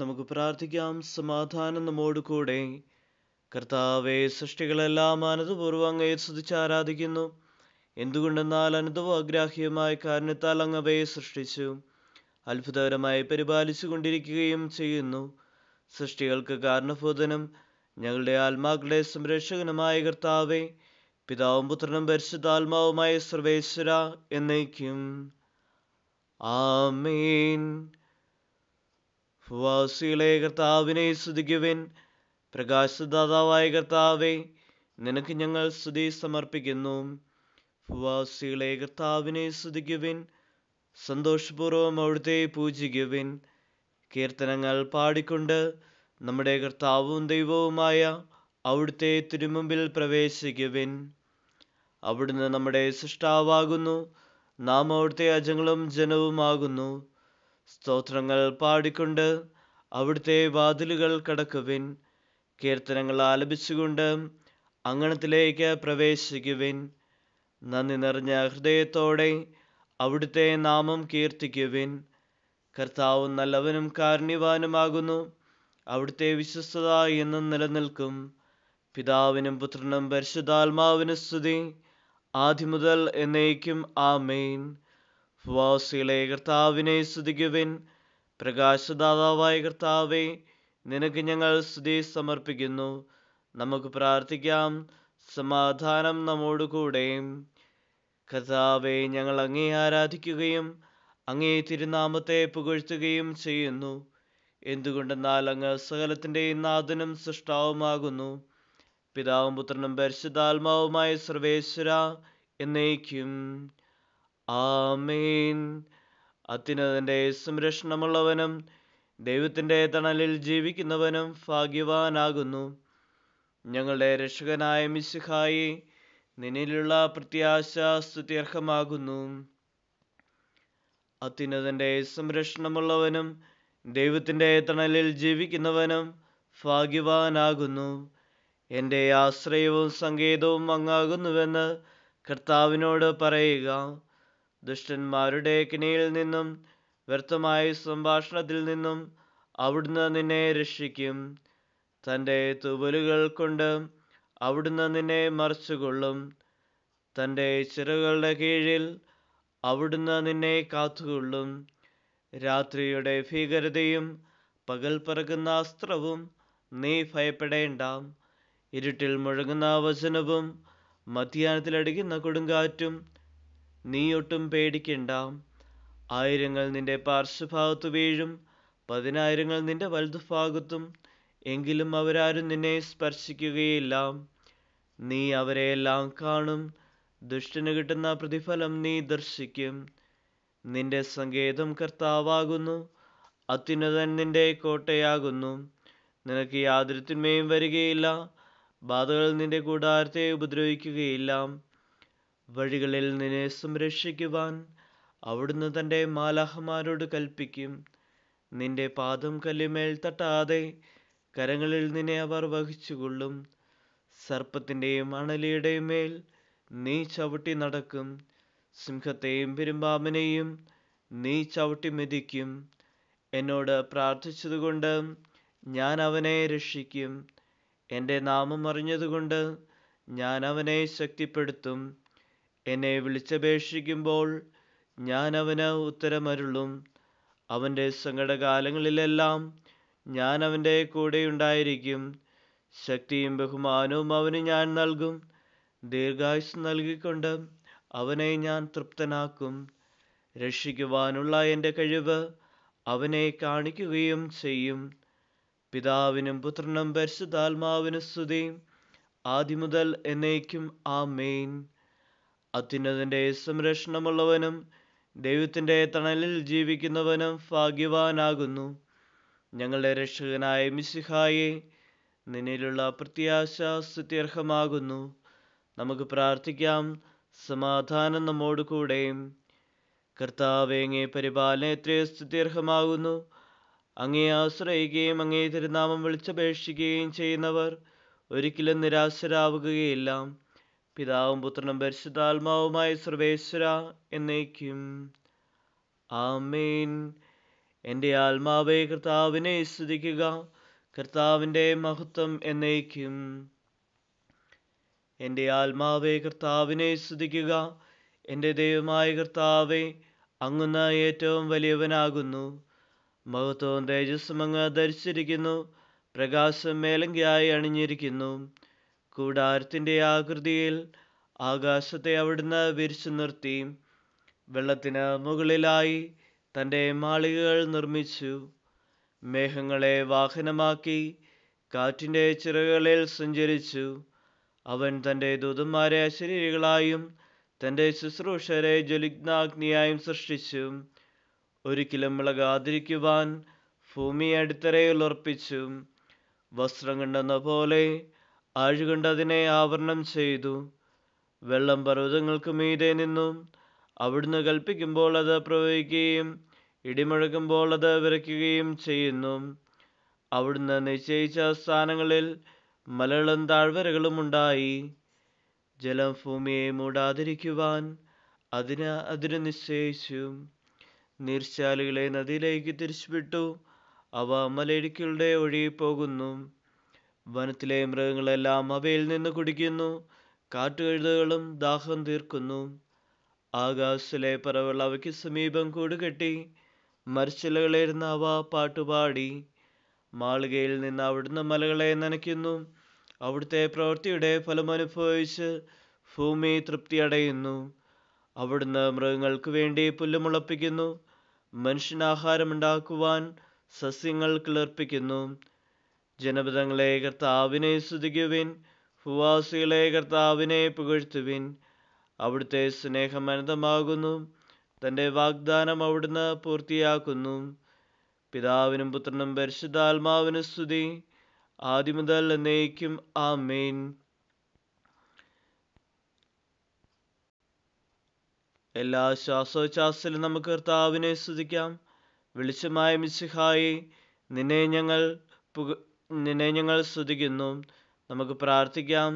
നമുക്ക് പ്രാർത്ഥിക്കാം സമാധാനം നമ്മോടുകൂടെ കർത്താവെ സൃഷ്ടികളെല്ലാം ആനന്ദപൂർവ്വം അങ്ങയെ സ്തുതിച്ച് ആരാധിക്കുന്നു എന്തുകൊണ്ടെന്നാൽ അനന്തവും അഗ്രാഹ്യമായ കാരണത്താൽ അങ്ങ് അവയെ സൃഷ്ടിച്ചു അത്ഭുതകരമായി പരിപാലിച്ചു കൊണ്ടിരിക്കുകയും ചെയ്യുന്നു സൃഷ്ടികൾക്ക് കാരണഭൂതനും ഞങ്ങളുടെ ആത്മാക്കളുടെ സംരക്ഷകനുമായ കർത്താവെ പിതാവും പുത്രനും പരിശുദ്ധാത്മാവുമായ സർവേശ്വര എന്നേക്കും ആമേൻ ഉപവാസികളെ കർത്താവിനെ സ്തുതിക്കുവിൻ പ്രകാശദാതാവായ കർത്താവെ നിനക്ക് ഞങ്ങൾ സ്തുതി സമർപ്പിക്കുന്നു ഉപവാസികളെ കർത്താവിനെ സ്തുതിക്കുവിൻ സന്തോഷപൂർവ്വം അവിടുത്തെ പൂജിക്കുവിൻ കീർത്തനങ്ങൾ പാടിക്കൊണ്ട് നമ്മുടെ കർത്താവും ദൈവവുമായ അവിടുത്തെ തിരുമുമ്പിൽ പ്രവേശിക്കുവിൻ അവിടുന്ന് നമ്മുടെ സൃഷ്ടാവാകുന്നു നാം അവിടുത്തെ അജങ്ങളും ജനവുമാകുന്നു സ്തോത്രങ്ങൾ പാടിക്കൊണ്ട് അവിടുത്തെ വാതിലുകൾ കടക്കുവിൻ കീർത്തനങ്ങൾ ആലപിച്ചുകൊണ്ട് അങ്കണത്തിലേക്ക് പ്രവേശിക്കുവിൻ നന്ദി നിറഞ്ഞ ഹൃദയത്തോടെ അവിടുത്തെ നാമം കീർത്തിക്കുവിൻ കർത്താവ് നല്ലവനും കാരുണ്യവാനുമാകുന്നു അവിടുത്തെ വിശ്വസ്തത എന്നും നിലനിൽക്കും പിതാവിനും പുത്രനും പരിശുദ്ധാത്മാവിനും സ്തുതി ആദ്യം മുതൽ എന്നേക്കും ആമേൻ ഉപവാസികളെ കർത്താവിനെ സ്തുതിക്കുവിൻ പ്രകാശദാതാവായ കർത്താവെ നിനക്ക് ഞങ്ങൾ സ്തുതി സമർപ്പിക്കുന്നു നമുക്ക് പ്രാർത്ഥിക്കാം സമാധാനം നമ്മോട് കൂടെ കർത്താവെ ഞങ്ങൾ അങ്ങേ ആരാധിക്കുകയും അങ്ങേ തിരുനാമത്തെ പുകഴ്ത്തുകയും ചെയ്യുന്നു എന്തുകൊണ്ടെന്നാൽ അങ്ങ് സകലത്തിൻ്റെയും നാഥനും സൃഷ്ടാവുമാകുന്നു പിതാവും പുത്രനും പരിശുദ്ധാത്മാവുമായ സർവേശ്വര എന്നേക്കും ആമേൻ അത്യുന്നതൻ്റെ സംരക്ഷണമുള്ളവനും ദൈവത്തിൻ്റെ തണലിൽ ജീവിക്കുന്നവനും ഭാഗ്യവാനാകുന്നു ഞങ്ങളുടെ രക്ഷകനായ മിശുഹായി നിന്നിലുള്ള പ്രത്യാശ സ്തുത്യർഹമാകുന്നു അത്യുന്നതൻ്റെ സംരക്ഷണമുള്ളവനും ദൈവത്തിൻ്റെ തണലിൽ ജീവിക്കുന്നവനും ഭാഗ്യവാനാകുന്നു എൻ്റെ ആശ്രയവും സങ്കേതവും അങ്ങാകുന്നുവെന്ന് കർത്താവിനോട് പറയുക ദുഷ്ടന്മാരുടെ കിണിയിൽ നിന്നും വ്യർത്ഥമായ സംഭാഷണത്തിൽ നിന്നും അവിടുന്ന് നിന്നെ രക്ഷിക്കും തൻ്റെ തുവലുകൾ കൊണ്ട് അവിടുന്ന് നിന്നെ മറിച്ചുകൊള്ളും തൻ്റെ ചിറകളുടെ കീഴിൽ അവിടുന്ന് നിന്നെ കാത്തുകൊള്ളും രാത്രിയുടെ ഭീകരതയും പകൽ പറക്കുന്ന അസ്ത്രവും നീ ഭയപ്പെടേണ്ട ഇരുട്ടിൽ മുഴങ്ങുന്ന വചനവും മധ്യാനത്തിലടിക്കുന്ന കൊടുങ്കാറ്റും നീ ഒട്ടും പേടിക്കണ്ട ആയിരങ്ങൾ നിന്റെ പാർശ്വഭാഗത്തു വീഴും പതിനായിരങ്ങൾ നിന്റെ വലതുഭാഗത്തും എങ്കിലും അവരാരും നിന്നെ സ്പർശിക്കുകയില്ല നീ എല്ലാം കാണും ദുഷ്ടന് കിട്ടുന്ന പ്രതിഫലം നീ ദർശിക്കും നിന്റെ സങ്കേതം കർത്താവാകുന്നു അത്യുന്നതൻ നിന്റെ കോട്ടയാകുന്നു നിനക്ക് യാതൊരു തിന്മയും വരികയില്ല ബാധകൾ നിന്റെ കൂടാരത്തെ ഉപദ്രവിക്കുകയില്ല വഴികളിൽ നിന്നെ സംരക്ഷിക്കുവാൻ അവിടുന്ന് തൻ്റെ മാലാഹമാരോട് കൽപ്പിക്കും നിന്റെ പാദം കല്ലുമേൽ തട്ടാതെ കരങ്ങളിൽ നിന്നെ അവർ വഹിച്ചുകൊള്ളും സർപ്പത്തിൻ്റെയും അണലിയുടെയും മേൽ നീ ചവിട്ടി നടക്കും സിംഹത്തെയും പെരുമ്പാമ്പിനെയും നീ ചവിട്ടി മെതിക്കും എന്നോട് പ്രാർത്ഥിച്ചതുകൊണ്ട് ഞാൻ അവനെ രക്ഷിക്കും എൻ്റെ നാമം അറിഞ്ഞതുകൊണ്ട് ഞാൻ അവനെ ശക്തിപ്പെടുത്തും എന്നെ വിളിച്ചപേക്ഷിക്കുമ്പോൾ ഞാൻ അവന് ഉത്തരമരുളും അവൻ്റെ സങ്കടകാലങ്ങളിലെല്ലാം ഞാൻ അവൻ്റെ ഉണ്ടായിരിക്കും ശക്തിയും ബഹുമാനവും അവന് ഞാൻ നൽകും ദീർഘായുസ് നൽകിക്കൊണ്ട് അവനെ ഞാൻ തൃപ്തനാക്കും രക്ഷിക്കുവാനുള്ള എൻ്റെ കഴിവ് അവനെ കാണിക്കുകയും ചെയ്യും പിതാവിനും പുത്രനും പരിശുദ്ധാത്മാവിനും സ്തുതി ആദ്യം മുതൽ എന്നേക്കും ആ മെയിൻ അത്യുന്നതന്റെ സംരക്ഷണമുള്ളവനും ദൈവത്തിന്റെ തണലിൽ ജീവിക്കുന്നവനും ഭാഗ്യവാനാകുന്നു ഞങ്ങളുടെ രക്ഷകനായ മിസിഹായെ നിന്നിലുള്ള പ്രത്യാശ സ്ഥിത്യർഹമാകുന്നു നമുക്ക് പ്രാർത്ഥിക്കാം സമാധാനം നമ്മോട് കൂടെയും കർത്താവേങ്ങേ പരിപാലന എത്രയോ സ്ഥിത്യർഹമാകുന്നു അങ്ങേ ആശ്രയിക്കുകയും അങ്ങേ തിരുനാമം വിളിച്ചപേക്ഷിക്കുകയും ചെയ്യുന്നവർ ഒരിക്കലും നിരാശരാവുകയില്ല പിതാവും പുത്രനും പരിശുദ്ധാത്മാവുമായി സർവേശ്വര എന്നേക്കും ആമേൻ എൻ്റെ ആത്മാവെ കർത്താവിനെ സ്തുതിക്കുക കർത്താവിൻ്റെ മഹത്വം എന്നേക്കും എൻ്റെ ആത്മാവെ കർത്താവിനെ സ്തുതിക്കുക എൻ്റെ ദൈവമായ കർത്താവെ അങ്ങുന്ന ഏറ്റവും വലിയവനാകുന്നു മഹത്വവും തേജസ്സും അങ്ങ് ധരിച്ചിരിക്കുന്നു പ്രകാശം മേലങ്കിയായി അണിഞ്ഞിരിക്കുന്നു കൂടാരത്തിന്റെ ആകൃതിയിൽ ആകാശത്തെ അവിടുന്ന് വിരിച്ചു നിർത്തി വെള്ളത്തിന് മുകളിലായി തന്റെ മാളികകൾ നിർമ്മിച്ചു മേഘങ്ങളെ വാഹനമാക്കി കാറ്റിന്റെ ചിറകുകളിൽ സഞ്ചരിച്ചു അവൻ തന്റെ ദൂതന്മാരെ അശരീരികളായും തന്റെ ശുശ്രൂഷരെ ജ്വലിഗ്നാഗ്നിയായും സൃഷ്ടിച്ചു ഒരിക്കലും ഇളകാതിരിക്കുവാൻ ഭൂമി അടിത്തറയിൽ ഉറപ്പിച്ചു വസ്ത്രം കണ്ടെന്ന പോലെ ആഴുകൊണ്ട് അതിനെ ആവരണം ചെയ്തു വെള്ളം പർവ്വതങ്ങൾക്ക് മീതെ നിന്നു അവിടുന്ന് കൽപ്പിക്കുമ്പോൾ അത് പ്രവഹിക്കുകയും ഇടിമുഴക്കുമ്പോൾ അത് വിറയ്ക്കുകയും ചെയ്യുന്നു അവിടുന്ന് നിശ്ചയിച്ച സ്ഥാനങ്ങളിൽ മലകളും താഴ്വരകളും ഉണ്ടായി ജലം ഭൂമിയെ മൂടാതിരിക്കുവാൻ അതിന് അതിന് നിശ്ചയിച്ചു നീർച്ചാലുകളെ നദിയിലേക്ക് തിരിച്ചുവിട്ടു അവ മലയിടുക്കിലൂടെ ഒഴുകിപ്പോകുന്നു വനത്തിലെ മൃഗങ്ങളെല്ലാം അവയിൽ നിന്ന് കുടിക്കുന്നു കാട്ടുകഴുതുകളും ദാഹം തീർക്കുന്നു ആകാശത്തിലെ പറവകൾ അവയ്ക്ക് സമീപം കൂടുകെട്ടി മരച്ചിലകളിരുന്ന് അവ പാട്ടുപാടി മാളികയിൽ നിന്ന് അവിടുന്ന് മലകളെ നനയ്ക്കുന്നു അവിടുത്തെ പ്രവൃത്തിയുടെ ഫലം അനുഭവിച്ച് ഭൂമി അടയുന്നു അവിടുന്ന് മൃഗങ്ങൾക്ക് വേണ്ടി പുല്ലുമുളപ്പിക്കുന്നു മനുഷ്യനാഹാരമുണ്ടാക്കുവാൻ സസ്യങ്ങൾ കിളിർപ്പിക്കുന്നു ജനപദങ്ങളെ കർത്താവിനെ സ്തുതിക്കുവിൻ ഭൂവാസികളെ കർത്താവിനെ പുകഴ്ത്തുവിൻ അവിടുത്തെ സ്നേഹം അനന്തമാകുന്നു തൻ്റെ വാഗ്ദാനം അവിടുന്ന് പൂർത്തിയാക്കുന്നു പിതാവിനും പുത്രനും പരിശുദ്ധാത്മാവിനും സ്തുതി മുതൽ എന്നേക്കും ആമേൻ എല്ലാ ശ്വാസോച്ഛാസിലും നമുക്ക് കർത്താവിനെ സ്തുതിക്കാം വെളിച്ചമായ മിശിഹായി നിന്നെ ഞങ്ങൾ പുക നിന്നെ ഞങ്ങൾ സ്തുതിക്കുന്നു നമുക്ക് പ്രാർത്ഥിക്കാം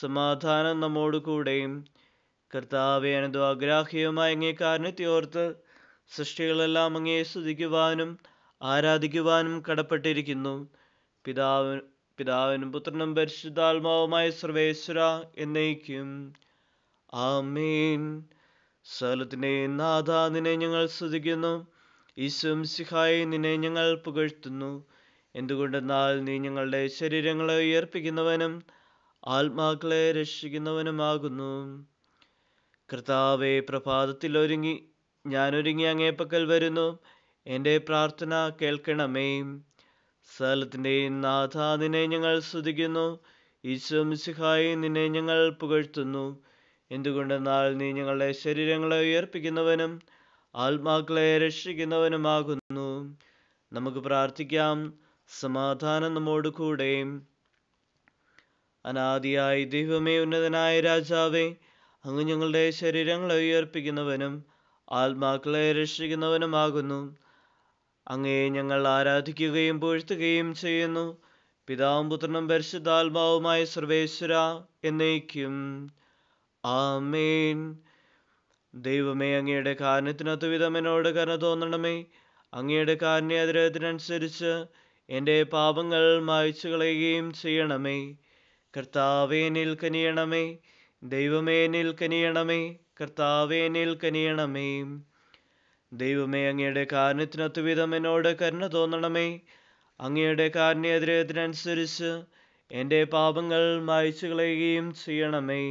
സമാധാനം നമ്മോട് കൂടെയും കർത്താവെ അനന്തോ അങ്ങേ കാരണത്തിയോർത്ത് സൃഷ്ടികളെല്ലാം അങ്ങേ സ്തുതിക്കുവാനും ആരാധിക്കുവാനും കടപ്പെട്ടിരിക്കുന്നു പിതാവ് പിതാവിനും പുത്രനും പരിശുദ്ധാത്മാവുമായ സർവേശ്വര എന്നേക്കും ആമേൻ സകലത്തിൻ്റെ നാഥ നിന്നെ ഞങ്ങൾ സ്തുതിക്കുന്നു ഈശ്വം സിഹായി നിന്നെ ഞങ്ങൾ പുകഴ്ത്തുന്നു എന്തുകൊണ്ടെന്നാൽ നീ ഞങ്ങളുടെ ശരീരങ്ങളെ ഉയർപ്പിക്കുന്നവനും ആത്മാക്കളെ രക്ഷിക്കുന്നവനുമാകുന്നു കർത്താവെ പ്രഭാതത്തിൽ ഒരുങ്ങി ഞാനൊരുങ്ങി അങ്ങേപ്പക്കൽ വരുന്നു എൻ്റെ പ്രാർത്ഥന കേൾക്കണമേ സകലത്തിൻ്റെയും നാഥ നിന്നെ ഞങ്ങൾ സ്തുതിക്കുന്നു ഈശോ മിശിഹായി നിന്നെ ഞങ്ങൾ പുകഴ്ത്തുന്നു എന്തുകൊണ്ടെന്നാൽ നീ ഞങ്ങളുടെ ശരീരങ്ങളെ ഉയർപ്പിക്കുന്നവനും ആത്മാക്കളെ രക്ഷിക്കുന്നവനുമാകുന്നു നമുക്ക് പ്രാർത്ഥിക്കാം സമാധാനം നമ്മോട് കൂടെ അനാദിയായി ദൈവമേ ഉന്നതനായ രാജാവേ അങ്ങ് ഞങ്ങളുടെ ശരീരങ്ങളെ ഉയർപ്പിക്കുന്നവനും ആത്മാക്കളെ രക്ഷിക്കുന്നവനുമാകുന്നു അങ്ങയെ ഞങ്ങൾ ആരാധിക്കുകയും പൂഴ്ത്തുകയും ചെയ്യുന്നു പിതാവും പുത്രനും പരിശുദ്ധാത്മാവുമായ സർവേശ്വര എന്നേക്കും ആമേൻ ദൈവമേ അങ്ങയുടെ കാരണത്തിനൊത്തുവിധം എന്നോട് കരുതോന്നണമേ അങ്ങയുടെ കാരണ എൻ്റെ പാപങ്ങൾ മായ്ച്ചു കളയുകയും ചെയ്യണമേ കർത്താവേ നിൽക്കനിയണമേ ദൈവമേ നിൽക്കനിയണമേ കർത്താവേ നിൽക്കനിയണമേ ദൈവമേ അങ്ങയുടെ കാരണത്തിനൊത്തു വിധം എന്നോട് കരുണ തോന്നണമേ അങ്ങയുടെ കാരുണ്യദ്രയത്തിനനുസരിച്ച് എൻ്റെ പാപങ്ങൾ മായ്ച്ചു കളയുകയും ചെയ്യണമേ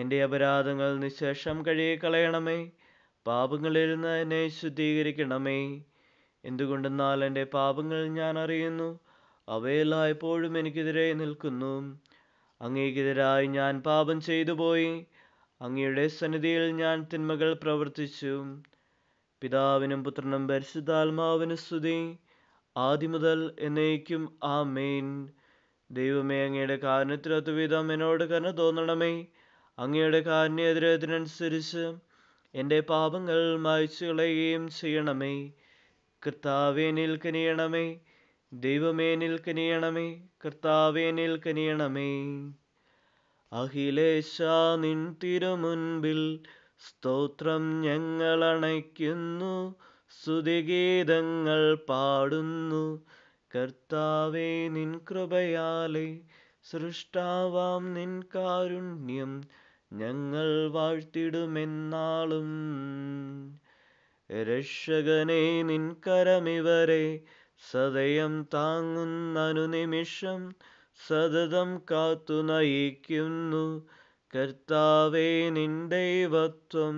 എൻ്റെ അപരാധങ്ങൾ നിശേഷം കഴുകി കളയണമേ പാപങ്ങളിൽ നിന്ന് എന്നെ ശുദ്ധീകരിക്കണമേ എന്തുകൊണ്ടെന്നാൽ എൻ്റെ പാപങ്ങൾ ഞാൻ അറിയുന്നു അവയെല്ലായ്പ്പോഴും എനിക്കെതിരെ നിൽക്കുന്നു അങ്ങേക്കെതിരായി ഞാൻ പാപം ചെയ്തു പോയി അങ്ങയുടെ സന്നിധിയിൽ ഞാൻ തിന്മകൾ പ്രവർത്തിച്ചു പിതാവിനും പുത്രനും പരിശുദ്ധാത്മാവിന് സ്തുതി മുതൽ എന്നേക്കും ആ മെയിൻ ദൈവമേ അങ്ങയുടെ കാരണത്തിലൊത്തു എന്നോട് കരുണ തോന്നണമേ അങ്ങയുടെ കാരുണ്യ എൻ്റെ പാപങ്ങൾ മായ്ച്ചു കളയുകയും ചെയ്യണമേ കർത്താവെ നിൽക്കനിയണമേ ദൈവമേ നിൽക്കനിയണമേ കർത്താവെ നിൽക്കനിയണമേ അഖിലേശ നിൻ തിരുമുൻപിൽ സ്തോത്രം ഞങ്ങൾ അണയ്ക്കുന്നു സ്തുതിഗീതങ്ങൾ പാടുന്നു കർത്താവെ നിൻ കൃപയാലെ സൃഷ്ടാവാം നിൻ കാരുണ്യം ഞങ്ങൾ വാഴ്ത്തിടുമെന്നാളും രക്ഷകനെ നിൻകരമിവരെ സദയം താങ്ങുന്നനുനിമിഷം സതതം കാത്തു നയിക്കുന്നു കർത്താവേ നിൻ ദൈവത്വം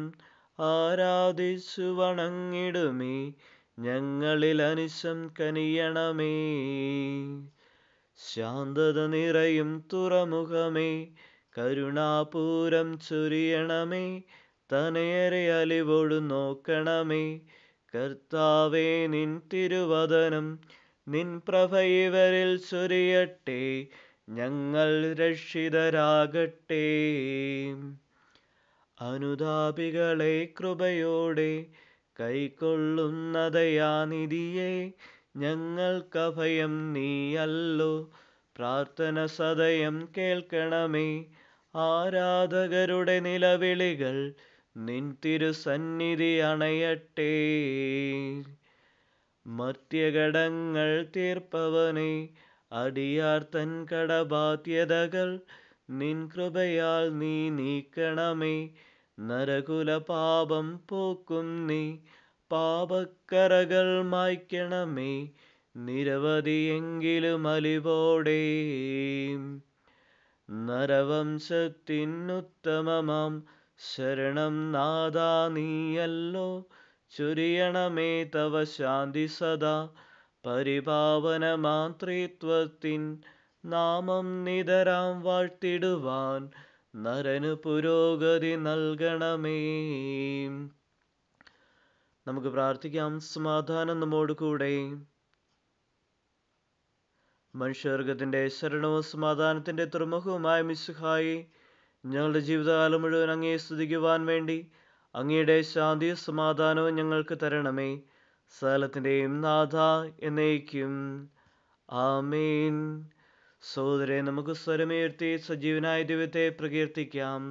ആരാധിച്ചു വണങ്ങിടുമേ ഞങ്ങളിൽ അനിശം കനിയണമേ ശാന്തത നിറയും തുറമുഖമേ കരുണാപൂരം ചൊരിയണമേ തനയരെ അലിവോടു നോക്കണമേ കർത്താവേ നിൻ തിരുവദനം നിൻ പ്രഭ ഇവരിൽ ചൊരിയട്ടെ ഞങ്ങൾ രക്ഷിതരാകട്ടെ അനുതാപികളെ കൃപയോടെ കൈക്കൊള്ളുന്ന ദയാനിധിയെ ഞങ്ങൾക്കഭയം നീയല്ലോ പ്രാർത്ഥന സദയം കേൾക്കണമേ ആരാധകരുടെ നിലവിളികൾ നിൻ തിരുസന്നിധി അണയട്ടെ മർത്യകടങ്ങൾ തീർപ്പവനെ അടിയാർ തൻ കടബാധ്യതകൾ നിൻ കൃപയാൽ നീ നീക്കണമേ നരകുല പാപം പോക്കും നീ പാപക്കറകൾ മായ്ക്കണമേ നിരവധിയെങ്കിലും അലിവോടെ നരവംശത്തിനുത്തമമാം ശരണം നാദാ നീയല്ലോ ചുരിയണമേ തവ ശാന്തി സദാ പരിപാവന മാതൃത്വത്തിൻ നാമം നിതരാം വാഴ്ത്തിടുവാൻ നരന് പുരോഗതി നൽകണമേ നമുക്ക് പ്രാർത്ഥിക്കാം സമാധാനം നമ്മോട് കൂടെ മനുഷ്യവർഗത്തിൻ്റെ ശരണവും സമാധാനത്തിൻ്റെ തുറമുഖവുമായ മിസ്സുഹായി ഞങ്ങളുടെ ജീവിതകാലം മുഴുവൻ അങ്ങയെ സ്തുതിക്കുവാൻ വേണ്ടി അങ്ങയുടെ ശാന്തി സമാധാനവും ഞങ്ങൾക്ക് തരണമേ സകലത്തിൻ്റെയും നാഥ എന്നേക്കും ആമേൻ സഹോദരെ നമുക്ക് സ്വരമുയർത്തി സജീവനായ ദൈവത്തെ പ്രകീർത്തിക്കാം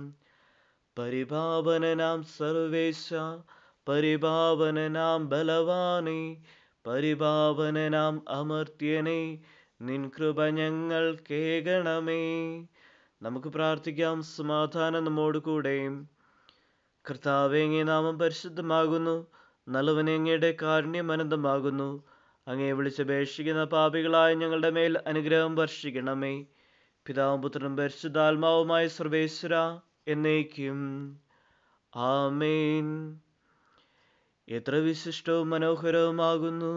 പരിഭാവനനാം സർവേശ പരിഭാവനനാം ബലവാനെ പരിഭാവനനാം അമർത്യനെ നിൻ ഞങ്ങൾ കേകണമേ നമുക്ക് പ്രാർത്ഥിക്കാം സമാധാനം നമ്മോട് കൂടെയും കർത്താവെ അങ്ങേ നാമം പരിശുദ്ധമാകുന്നു നല്ലവനെ കാരുണ്യം അനന്തമാകുന്നു അങ്ങേ വിളിച്ചപേക്ഷിക്കുന്ന പാപികളായ ഞങ്ങളുടെ മേൽ അനുഗ്രഹം വർഷിക്കണമേ പിതാവും പുത്രനും പരിശുദ്ധാത്മാവുമായ സർവേശ്വര എന്നേക്കും ആമേൻ എത്ര വിശിഷ്ടവും മനോഹരവുമാകുന്നു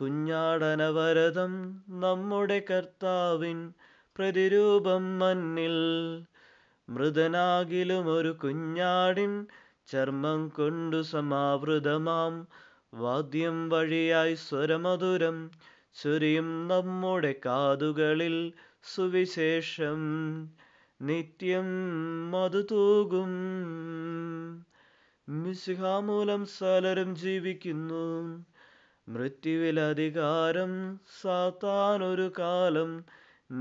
കുഞ്ഞാടനവരതം നമ്മുടെ കർത്താവിൻ പ്രതിരൂപം മണ്ണിൽ മൃതനാകിലും ഒരു കുഞ്ഞാടിൻ ചർമ്മം കൊണ്ടു സമാവൃതമാം വാദ്യം വഴിയായി സ്വരമധുരം ചൊരിയും നമ്മുടെ കാതുകളിൽ സുവിശേഷം നിത്യം മതു തൂകും മിശിഹാമൂലം സലരും ജീവിക്കുന്നു മൃത്യുവിലധികാരം സാത്താനൊരു കാലം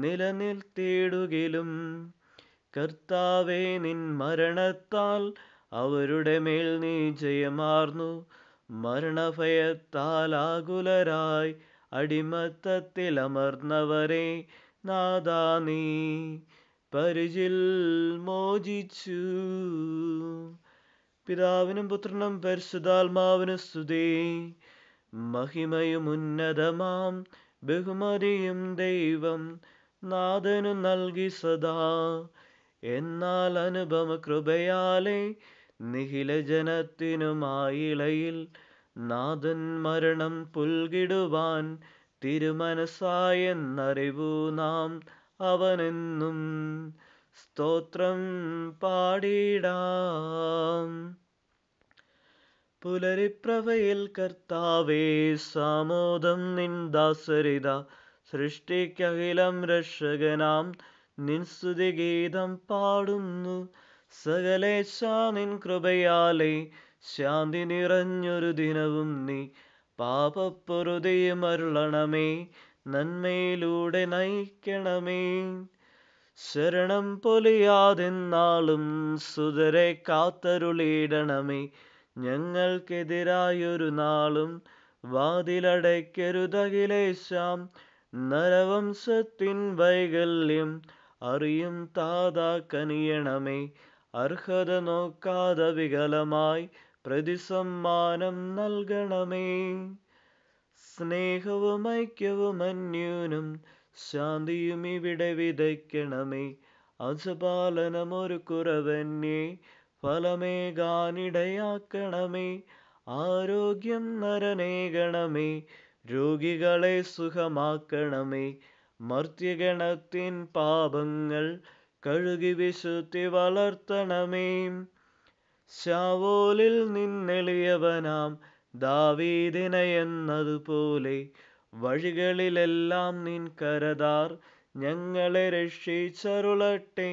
നിലനിർത്തിയിടുകിലും കർത്താവെ നിൻ മരണത്താൽ അവരുടെ മേൽ നീ ജയമാർന്നു മരണഭയത്താൽ ആകുലരായി അടിമത്തത്തിൽ അമർന്നവരെ നാദാ നീ പരിചിൽ മോചിച്ചു പിതാവിനും പുത്രനും പരിശുദ്ധാത്മാവിനും സ്തുതി മഹിമയും ഉന്നതമാം ബഹുമതിയും ദൈവം നാഥനു നൽകി സദാ എന്നാൽ അനുപമ കൃപയാലെ നിഖില ജനത്തിനുമായിളയിൽ നാഥൻ മരണം പുൽകിടുവാൻ തിരുമനസായെന്നറിവു നാം അവനെന്നും സ്തോത്രം പാടിടാം പുലരിപ്രവയിൽ കർത്താവേ സാമോദം നിന്ദാസരിത സൃഷ്ടിക്കകിലം രക്ഷകനാം നിൻസ്തുതി ഗീതം പാടുന്നു സകലേശാ നിൻ കൃപയാലെ ശാന്തി നിറഞ്ഞൊരു ദിനവും നീ പാപപ്പൊറുതിയും അരുളണമേ നന്മയിലൂടെ നയിക്കണമേ ശരണം പൊലിയാതെന്നാളും സുതരെ കാത്തരുളിയിടണമേ ഞങ്ങൾക്കെതിരായൊരു നാളും വാതിലടയ്ക്കരുതകിലേശാം നരവംശത്തിൻ വൈകല്യം അറിയും താതാ കനിയണമേ അർഹത നോക്കാതെ വികലമായി പ്രതിസമ്മാനം നൽകണമേ സ്നേഹവും ഐക്യവും അന്യൂനും ശാന്തിയും ഇവിടെ വിതയ്ക്കണമേ അജപാലനം ഒരു കുറവന്യേ ഫലമേകാനിടയാക്കണമേ ആരോഗ്യം നരനേകണമേ രോഗികളെ സുഖമാക്കണമേ മർത്യഗണത്തിൻ പാപങ്ങൾ കഴുകി വിശുദ്ധി വളർത്തണമേ ശാവോലിൽ നിന്നെളിയവനാം ദാവീദിന എന്നതുപോലെ വഴികളിലെല്ലാം നിൻ കരതാർ ഞങ്ങളെ രക്ഷിച്ചരുളട്ടെ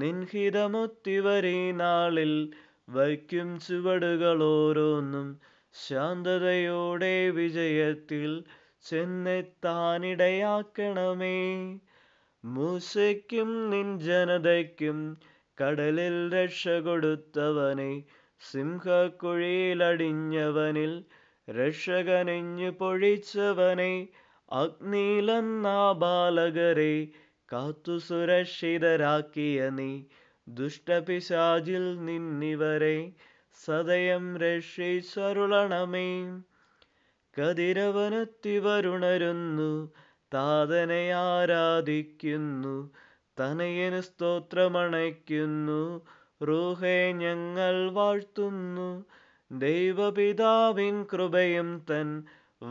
നിൻഹിതമൊത്തിവരീ നാളിൽ വയ്ക്കും ചുവടുകളോരോന്നും ശാന്തതയോടെ വിജയത്തിൽ ചെന്നെത്താനിടയാക്കണമേ മൂസയ്ക്കും നിൻ ജനതയ്ക്കും കടലിൽ രക്ഷ കൊടുത്തവനെ സിംഹക്കുഴിയിലടിഞ്ഞവനിൽ രക്ഷകനിഞ്ഞു പൊഴിച്ചവനെ അഗ്നിയിലെന്നാ ബാലകരെ കാത്തു സുരക്ഷിതരാക്കിയ നീ ദുഷ്ടപിശാചിൽ നിന്നിവരെ സദയം കതിരവനത്തി വരുണരുന്നു താതനെ ആരാധിക്കുന്നു തനയന് സ്തോത്രമണയ്ക്കുന്നു റൂഹെ ഞങ്ങൾ വാഴ്ത്തുന്നു ദൈവപിതാവിൻ കൃപയും തൻ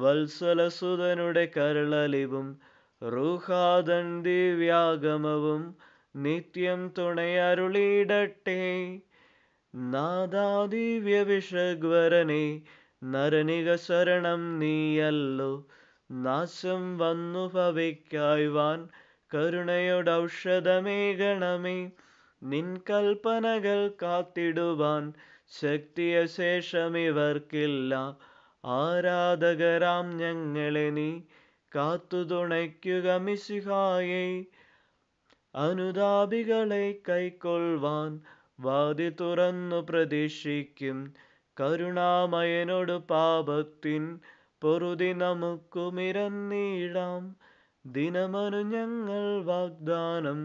വത്സലസുതനുടെ കരളലിവും റൂഹാദൻ വ്യാഗമവും നിത്യം തുണയരുളിയിടട്ടെ നാദാദിവ്യ വിഷഗ്വരനെ നരനിക ശരണം നീയല്ലോ നാശം വന്നു ഭവിക്കായ്വാൻ കരുണയുടെ ഔഷധമേകണമേ നിൻ കൽപ്പനകൾ കാത്തിടുവാൻ ശക്തിയ ശേഷം ഇവർക്കില്ല ആരാധകരാം ഞങ്ങളെ നീ കാത്തു തുണയ്ക്കുക മിസിഹായെ അനുതാപികളെ കൈക്കൊള്ളുവാൻ വാതി തുറന്നു പ്രതീക്ഷിക്കും കരുണാമയനോട് പാപത്തിൻ പൊറുതി നമുക്കു മിരന്നിടാം ദിനമനു ഞങ്ങൾ വാഗ്ദാനം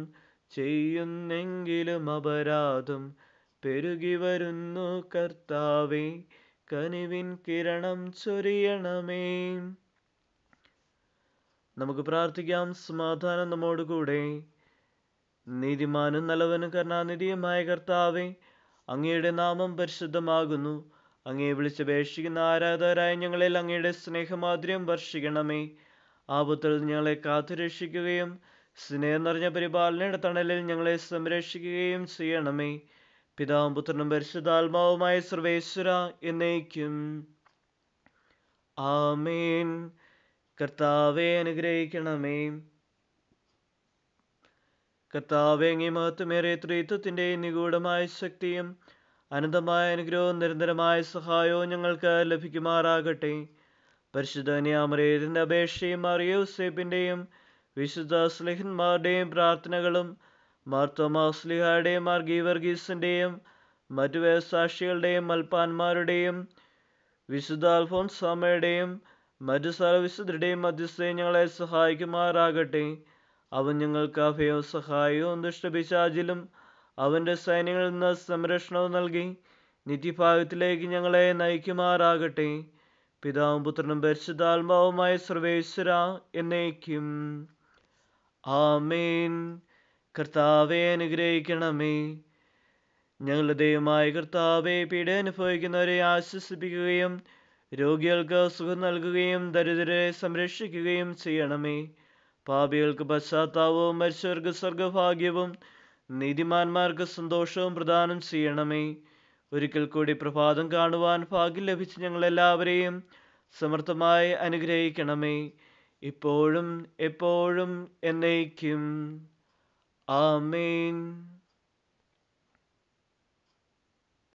ചെയ്യുന്നെങ്കിലും അപരാധം പെരുകി വരുന്നു കർത്താവേ കനിവിൻ കിരണം ചൊരിയണമേ നമുക്ക് പ്രാർത്ഥിക്കാം സമാധാനം നമ്മോട് കൂടെ നീതിമാനും നല്ലവനും കരുണാനിധിയുമായ കർത്താവെ അങ്ങയുടെ നാമം പരിശുദ്ധമാകുന്നു അങ്ങേ വിളിച്ചപേക്ഷിക്കുന്ന ആരാധകരായ ഞങ്ങളിൽ അങ്ങയുടെ സ്നേഹമാധുര്യം വർഷിക്കണമേ ആപത്തിൽ ഞങ്ങളെ കാത്തുരക്ഷിക്കുകയും സ്നേഹം നിറഞ്ഞ പരിപാലനയുടെ തണലിൽ ഞങ്ങളെ സംരക്ഷിക്കുകയും ചെയ്യണമേ പിതാവും പുത്രനും പരിശുദ്ധാത്മാവുമായ സർവേശ്വര എന്നേക്കും ആമേൻ കർത്താവെ അനുഗ്രഹിക്കണമേ കർത്താവ് അങ്ങേ മഹത്വമേറിയ ത്രിത്വത്തിന്റെ നിഗൂഢമായ ശക്തിയും അനന്തമായ അനുഗ്രഹവും നിരന്തരമായ സഹായവും ഞങ്ങൾക്ക് ലഭിക്കുമാറാകട്ടെ പരിശുദ്ധ ന്യാമറിയതിൻ്റെ അപേക്ഷയും അറിയോസേപ്പിൻ്റെയും വിശുദ്ധ സ്ലിഹന്മാരുടെയും പ്രാർത്ഥനകളും മാർത്തോമാസ്ലിഹയുടെയും മാർഗീവർഗീസിൻ്റെയും മറ്റു വ്യവസാക്ഷികളുടെയും മൽപ്പാന്മാരുടെയും വിശുദ്ധ അൽഫോൻസാമയുടെയും മറ്റു സർവവിശുദ്ധരുടെയും മധ്യസ്ഥയും ഞങ്ങളെ സഹായിക്കുമാറാകട്ടെ അവൻ ഞങ്ങൾക്ക് അഭയവും സഹായവും ദുഷ്ടപിശാചിലും അവന്റെ സൈന്യങ്ങളിൽ നിന്ന് സംരക്ഷണവും നൽകി നിത്യഭാഗത്തിലേക്ക് ഞങ്ങളെ നയിക്കുമാറാകട്ടെ പിതാവും പുത്രനും പരിശുദ്ധാത്മാവുമായ സർവേശ്വര എന്നേക്കും ആമേൻ കർത്താവെ അനുഗ്രഹിക്കണമേ ഞങ്ങളുടെ ദൈവമായ കർത്താവെ പീഡ അനുഭവിക്കുന്നവരെ ആശ്വസിപ്പിക്കുകയും രോഗികൾക്ക് സുഖം നൽകുകയും ദരിദ്രരെ സംരക്ഷിക്കുകയും ചെയ്യണമേ പാപികൾക്ക് പശ്ചാത്താപവും മരിച്ചവർക്ക് സ്വർഗഭാഗ്യവും നീതിമാന്മാർക്ക് സന്തോഷവും പ്രദാനം ചെയ്യണമേ ഒരിക്കൽ കൂടി പ്രഭാതം കാണുവാൻ ഭാഗ്യം ലഭിച്ച ഞങ്ങളെല്ലാവരെയും സമർത്ഥമായി അനുഗ്രഹിക്കണമേ ഇപ്പോഴും എപ്പോഴും എന്നേക്കും ആമേൻ